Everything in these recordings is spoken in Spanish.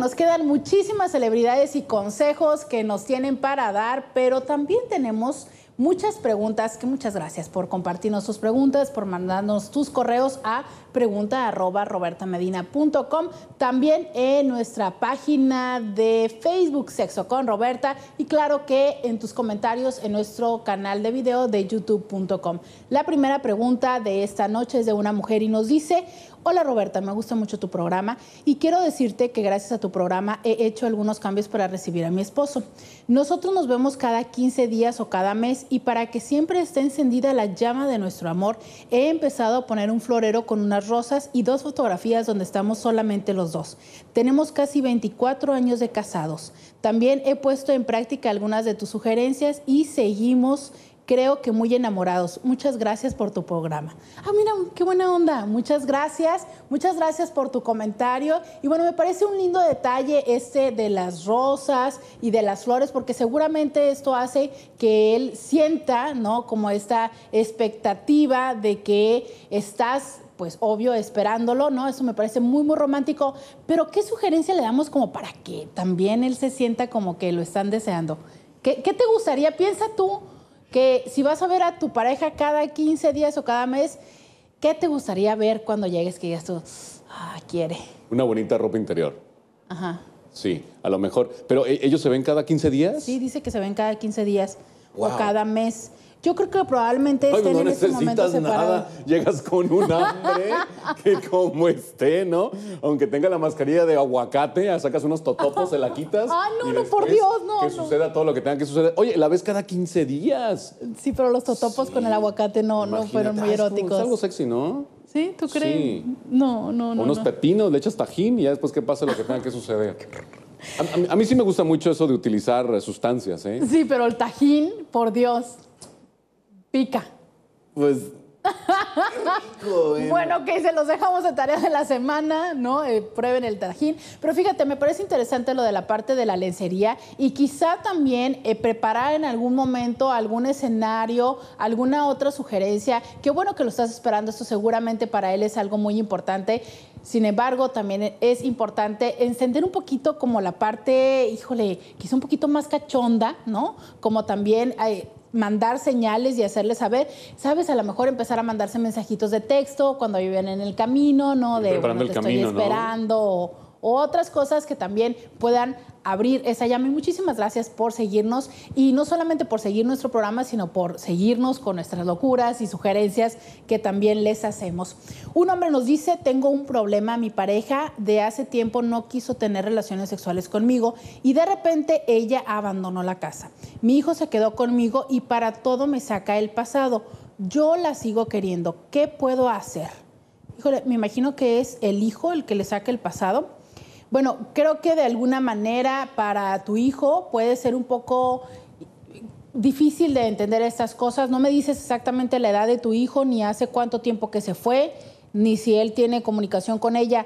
nos quedan muchísimas celebridades y consejos que nos tienen para dar, pero también tenemos muchas preguntas, que muchas gracias por compartirnos sus preguntas, por mandarnos tus correos a pregunta@robertamedina.com, también en nuestra página de Facebook Sexo con Roberta y claro que en tus comentarios en nuestro canal de video de youtube.com. La primera pregunta de esta noche es de una mujer y nos dice, Hola Roberta, me gusta mucho tu programa y quiero decirte que gracias a tu programa he hecho algunos cambios para recibir a mi esposo. Nosotros nos vemos cada 15 días o cada mes y para que siempre esté encendida la llama de nuestro amor, he empezado a poner un florero con unas rosas y dos fotografías donde estamos solamente los dos. Tenemos casi 24 años de casados. También he puesto en práctica algunas de tus sugerencias y seguimos creo que muy enamorados. Muchas gracias por tu programa. Ah, mira, qué buena onda. Muchas gracias. Muchas gracias por tu comentario. Y bueno, me parece un lindo detalle este de las rosas y de las flores, porque seguramente esto hace que él sienta, ¿no? Como esta expectativa de que estás pues obvio, esperándolo, ¿no? Eso me parece muy, muy romántico. Pero ¿qué sugerencia le damos como para que también él se sienta como que lo están deseando? ¿Qué, te gustaría? Piensa tú que si vas a ver a tu pareja cada 15 días o cada mes, ¿qué te gustaría ver cuando llegues que digas tú, ah, quiere? Una bonita ropa interior. Ajá. Sí, a lo mejor. Pero ¿e-, ellos se ven cada 15 días. Sí, dice que se ven cada 15 días o cada mes. Yo creo que probablemente estén pues en ese Nada. Llegas con un hambre que como esté, ¿no? Aunque tenga la mascarilla de aguacate, ah, sacas unos totopos, se la quitas. Ah, no, no, por Dios, no. Que suceda todo lo que tenga que suceder. Oye, la ves cada 15 días. Sí, pero los totopos con el aguacate no, no fueron muy ah, eróticos. Es algo sexy, ¿no? ¿Sí? ¿Tú crees? No, no, no. Unos pepinos, le echas tajín y ya después qué pasa, lo que tenga que suceder. A, mí, sí me gusta mucho eso de utilizar sustancias, ¿eh? Sí, pero el tajín, por Dios, pica. Pues eh, bueno, que se los dejamos de tarea de la semana, ¿no? Eh, prueben el tajín. Pero fíjate, me parece interesante lo de la parte de la lencería y quizá también eh, preparar en algún momento algún escenario, alguna otra sugerencia. Qué bueno que lo estás esperando, esto seguramente para él es algo muy importante. Sin embargo, también es importante encender un poquito como la parte, híjole, quizá un poquito más cachonda, ¿no? Como también eh, mandar señales y hacerles saber, sabes, a lo mejor empezar a mandarse mensajitos de texto cuando viven en el camino, ¿no? De, te estoy esperando o otras cosas que también puedan abrir esa llama. Y muchísimas gracias por seguirnos y no solamente por seguir nuestro programa, sino por seguirnos con nuestras locuras y sugerencias que también les hacemos. Un hombre nos dice, tengo un problema, mi pareja de hace tiempo no quiso tener relaciones sexuales conmigo y de repente ella abandonó la casa. Mi hijo se quedó conmigo y para todo me saca el pasado. Yo la sigo queriendo. ¿Qué puedo hacer? Híjole, me imagino que es el hijo el que le saca el pasado bueno, creo que de alguna manera para tu hijo puede ser un poco difícil de entender estas cosas. No me dices exactamente la edad de tu hijo, ni hace cuánto tiempo que se fue, ni si él tiene comunicación con ella.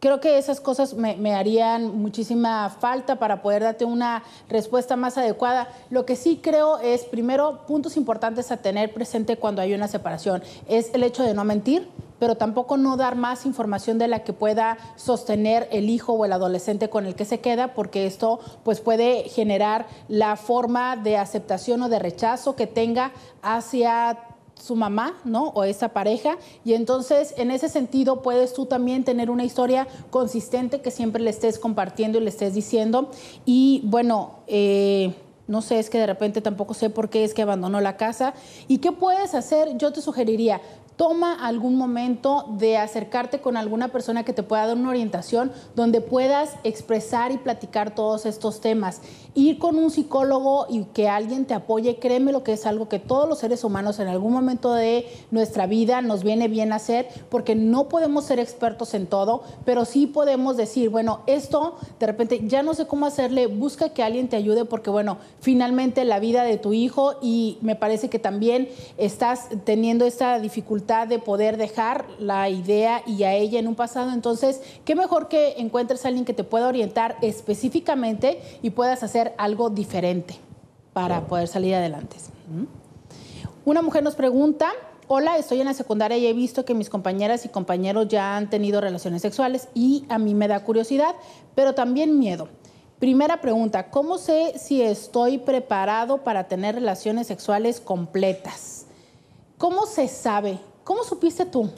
Creo que esas cosas me, me harían muchísima falta para poder darte una respuesta más adecuada. Lo que sí creo es, primero, puntos importantes a tener presente cuando hay una separación. Es el hecho de no mentir, pero tampoco no dar más información de la que pueda sostener el hijo o el adolescente con el que se queda, porque esto pues puede generar la forma de aceptación o de rechazo que tenga hacia su mamá, ¿no? O esa pareja. Y entonces, en ese sentido, puedes tú también tener una historia consistente que siempre le estés compartiendo y le estés diciendo. Y bueno, eh, no sé, es que de repente tampoco sé por qué es que abandonó la casa. ¿Y qué puedes hacer? Yo te sugeriría, toma algún momento de acercarte con alguna persona que te pueda dar una orientación donde puedas expresar y platicar todos estos temas. Ir con un psicólogo y que alguien te apoye, créeme lo que es algo que todos los seres humanos en algún momento de nuestra vida nos viene bien hacer, porque no podemos ser expertos en todo, pero sí podemos decir, bueno, esto de repente ya no sé cómo hacerle, busca que alguien te ayude porque bueno, finalmente la vida de tu hijo y me parece que también estás teniendo esta dificultad de poder dejar la idea y a ella en un pasado. Entonces, qué mejor que encuentres a alguien que te pueda orientar específicamente y puedas hacer algo diferente para poder salir adelante. Una mujer nos pregunta, hola, estoy en la secundaria y he visto que mis compañeras y compañeros ya han tenido relaciones sexuales y a mí me da curiosidad, pero también miedo. Primera pregunta, ¿cómo sé si estoy preparado para tener relaciones sexuales completas? ¿Cómo se sabe ¿Cómo supiste tú?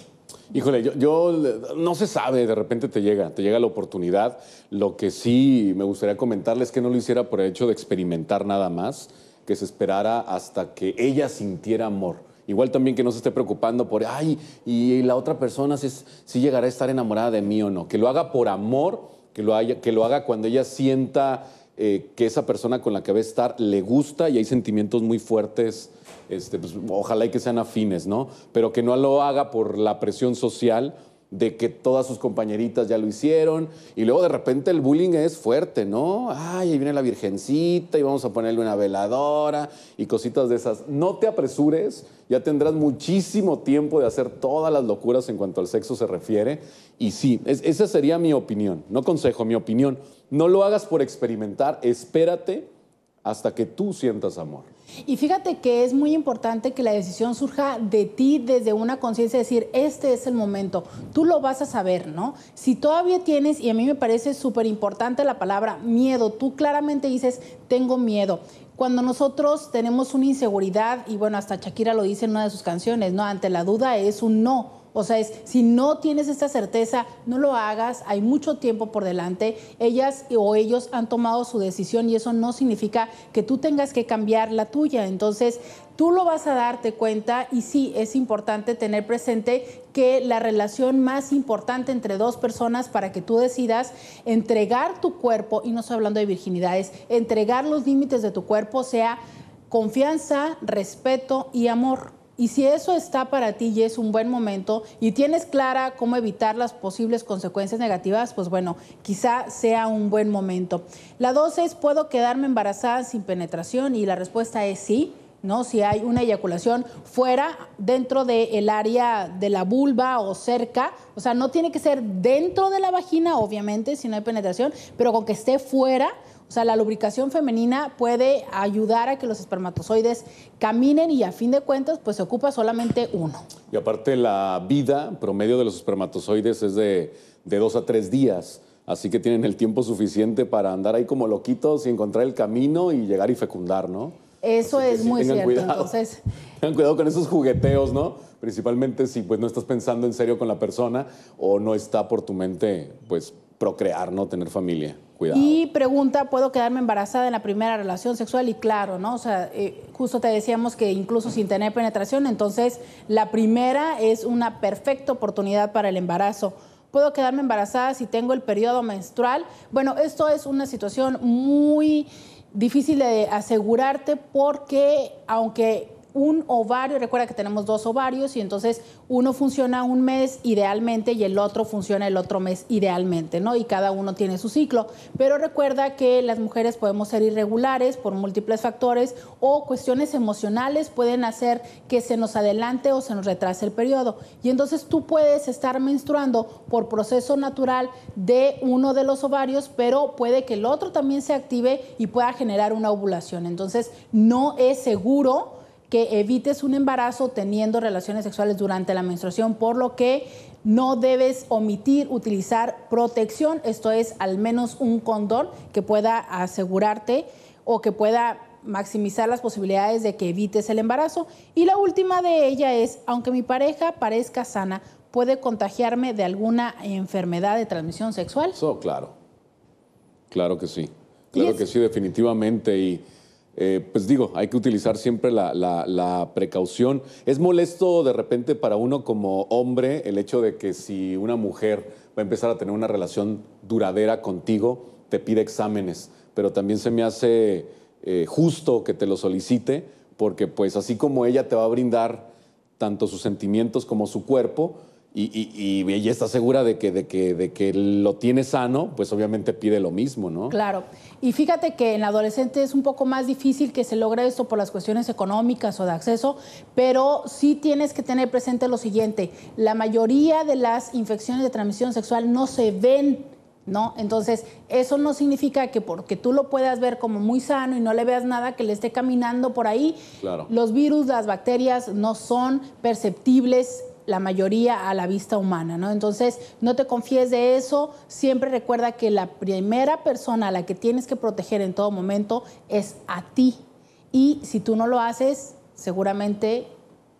Híjole, yo, no se sabe, de repente te llega, te llega la oportunidad. Lo que sí me gustaría comentarles es que no lo hiciera por el hecho de experimentar nada más, que se esperara hasta que ella sintiera amor. Igual también que no se esté preocupando por, ay, y la otra persona si, si llegará a estar enamorada de mí o no. Que lo haga por amor, que lo, que lo haga cuando ella sienta eh, que esa persona con la que va a estar le gusta y hay sentimientos muy fuertes, este, pues, ojalá y que sean afines, ¿no? Pero que no lo haga por la presión social de que todas sus compañeritas ya lo hicieron y luego de repente el bullying es fuerte, ¿no? Ay, ahí viene la virgencita y vamos a ponerle una veladora y cositas de esas. No te apresures, ya tendrás muchísimo tiempo de hacer todas las locuras en cuanto al sexo se refiere y sí, esa sería mi opinión, no consejo, mi opinión. No lo hagas por experimentar, espérate hasta que tú sientas amor. Y fíjate que es muy importante que la decisión surja de ti desde una conciencia, decir, este es el momento, tú lo vas a saber, ¿no? Si todavía tienes, y a mí me parece súper importante la palabra miedo, tú claramente dices, tengo miedo. Cuando nosotros tenemos una inseguridad, y bueno, hasta Shakira lo dice en una de sus canciones, ¿no? Ante la duda es un no o sea, es, si no tienes esta certeza, no lo hagas, hay mucho tiempo por delante. Ellas o ellos han tomado su decisión y eso no significa que tú tengas que cambiar la tuya. Entonces, tú lo vas a darte cuenta y sí, es importante tener presente que la relación más importante entre dos personas para que tú decidas entregar tu cuerpo, y no estoy hablando de virginidades, entregar los límites de tu cuerpo sea confianza, respeto y amor. Y si eso está para ti y es un buen momento y tienes clara cómo evitar las posibles consecuencias negativas, pues bueno, quizá sea un buen momento. La 12 es, ¿puedo quedarme embarazada sin penetración? Y la respuesta es sí. ¿No? Si hay una eyaculación fuera, dentro del área de la vulva o cerca, o sea, no tiene que ser dentro de la vagina, obviamente, si no hay penetración, pero con que esté fuera, o sea, la lubricación femenina puede ayudar a que los espermatozoides caminen y a fin de cuentas, pues se ocupa solamente uno. Y aparte, la vida promedio de los espermatozoides es de, dos a tres días. Así que tienen el tiempo suficiente para andar ahí como loquitos y encontrar el camino y llegar y fecundar, ¿no? Eso es muy cierto. Entonces, tengan cuidado con esos jugueteos, ¿no? Principalmente si pues no estás pensando en serio con la persona o no está por tu mente pues procrear, no tener familia. Y pregunta, ¿puedo quedarme embarazada en la primera relación sexual? Y claro, ¿no? O sea, eh, justo te decíamos que incluso sin tener penetración, entonces la primera es una perfecta oportunidad para el embarazo. ¿Puedo quedarme embarazada si tengo el periodo menstrual? Bueno, esto es una situación muy difícil de asegurarte porque aunque un ovario, recuerda que tenemos dos ovarios y entonces uno funciona un mes idealmente y el otro funciona el otro mes idealmente, ¿no? Y cada uno tiene su ciclo. Pero recuerda que las mujeres podemos ser irregulares por múltiples factores o cuestiones emocionales pueden hacer que se nos adelante o se nos retrase el periodo. Y entonces tú puedes estar menstruando por proceso natural de uno de los ovarios, pero puede que el otro también se active y pueda generar una ovulación. Entonces no es seguro que evites un embarazo teniendo relaciones sexuales durante la menstruación, por lo que no debes omitir utilizar protección, esto es al menos un condón que pueda asegurarte o que pueda maximizar las posibilidades de que evites el embarazo. Y la última de ella es, aunque mi pareja parezca sana, ¿puede contagiarme de alguna enfermedad de transmisión sexual? Eso, claro. Claro que sí. Claro que sí, definitivamente. Y eh, pues digo, hay que utilizar siempre la, precaución. Es molesto de repente para uno como hombre el hecho de que si una mujer va a empezar a tener una relación duradera contigo, te pide exámenes, pero también se me hace eh, justo que te lo solicite, porque pues así como ella te va a brindar tanto sus sentimientos como su cuerpo, y, ella está segura de que, de, de que lo tiene sano, pues obviamente pide lo mismo, ¿no? Claro. Y fíjate que en la adolescente es un poco más difícil que se logre esto por las cuestiones económicas o de acceso, pero sí tienes que tener presente lo siguiente, la mayoría de las infecciones de transmisión sexual no se ven ¿no? Entonces, eso no significa que porque tú lo puedas ver como muy sano y no le veas nada que le esté caminando por ahí, los virus, las bacterias no son perceptibles la mayoría a la vista humana, ¿no? Entonces, no te confíes de eso, siempre recuerda que la primera persona a la que tienes que proteger en todo momento es a ti. Y si tú no lo haces, seguramente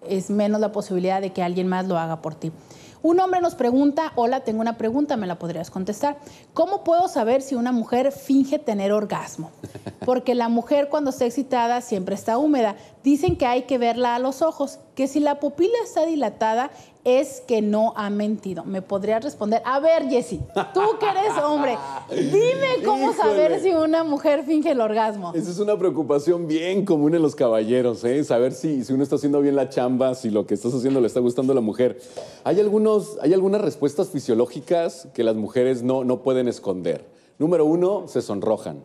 es menos la posibilidad de que alguien más lo haga por ti. Un hombre nos pregunta, hola, tengo una pregunta, me la podrías contestar. ¿Cómo puedo saber si una mujer finge tener orgasmo? Porque la mujer cuando está excitada siempre está húmeda. Dicen que hay que verla a los ojos, que si la pupila está dilatada es que no ha mentido. Me podría responder, a ver, Jessy, tú que eres hombre, dime cómo saber si una mujer finge el orgasmo. Esa es una preocupación bien común en los caballeros, ¿eh? saber si, si uno está haciendo bien la chamba, si lo que estás haciendo le está gustando a la mujer. Hay, algunos, hay algunas respuestas fisiológicas que las mujeres no, no pueden esconder. Número uno, se sonrojan.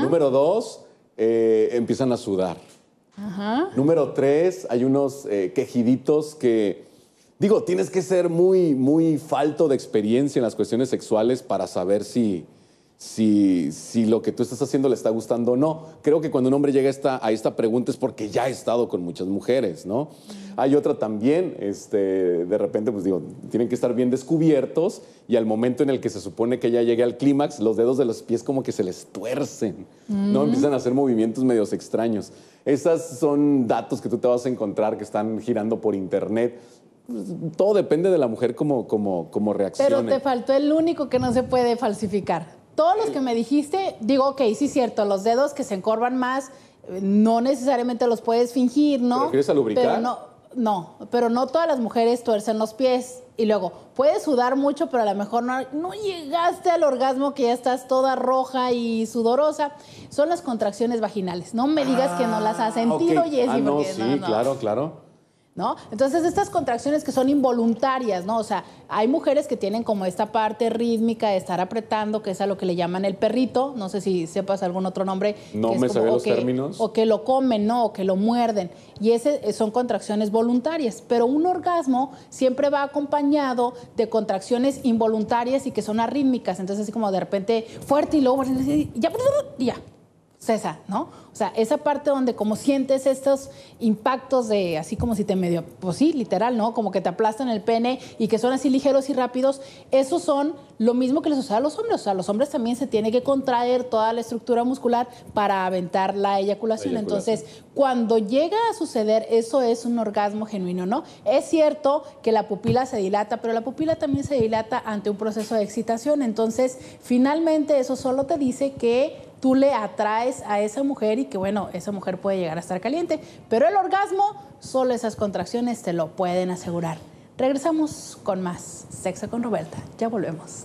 Número dos, eh, empiezan a sudar. Número tres, hay unos eh, quejiditos que Digo, tienes que ser muy, muy falto de experiencia en las cuestiones sexuales para saber si, si, si lo que tú estás haciendo le está gustando o no. Creo que cuando un hombre llega a esta, a esta pregunta es porque ya ha estado con muchas mujeres, ¿no? Mm. Hay otra también, este, de repente, pues digo, tienen que estar bien descubiertos y al momento en el que se supone que ya llegue al clímax, los dedos de los pies como que se les tuercen, ¿no? Mm. Empiezan a hacer movimientos medios extraños. Esas son datos que tú te vas a encontrar que están girando por internet todo depende de la mujer como, como, como Pero te faltó el único que no se puede falsificar. Todos los que me dijiste, digo, ok, sí es cierto, los dedos que se encorvan más, eh, no necesariamente los puedes fingir, ¿no? quieres no, no, pero no todas las mujeres tuercen los pies. Y luego, puedes sudar mucho, pero a lo mejor no, llegaste al orgasmo que ya estás toda roja y sudorosa. Son las contracciones vaginales. No me digas que no las has ah, sentido, okay. Ah, no, sí, claro, claro. ¿No? Entonces, estas contracciones que son involuntarias, ¿no? O sea, hay mujeres que tienen como esta parte rítmica de estar apretando, que es a lo que le llaman el perrito, no sé si sepas algún otro nombre. No me sabía los términos. O que lo comen, ¿no? O que lo muerden. Y ese eh, son contracciones voluntarias. Pero un orgasmo siempre va acompañado de contracciones involuntarias y que son arrítmicas. Entonces, así como de repente fuerte y luego, ya, ya esa, ¿no? O sea, esa parte donde como sientes estos impactos de, así como si te medio, pues sí, literal, ¿no? Como que te aplastan el pene y que son así ligeros y rápidos, esos son lo mismo que les sucede a los hombres. O sea, a los hombres también se tiene que contraer toda la estructura muscular para aventar La eyaculación. Entonces, cuando llega a suceder, eso es un orgasmo genuino, ¿no? Es cierto que la pupila se dilata, pero la pupila también se dilata ante un proceso de excitación. Entonces, finalmente eso solo te dice que tú le atraes a esa mujer y que bueno, esa mujer puede llegar a estar caliente, pero el orgasmo, solo esas contracciones te lo pueden asegurar. Regresamos con más Sexo con Roberta, ya volvemos.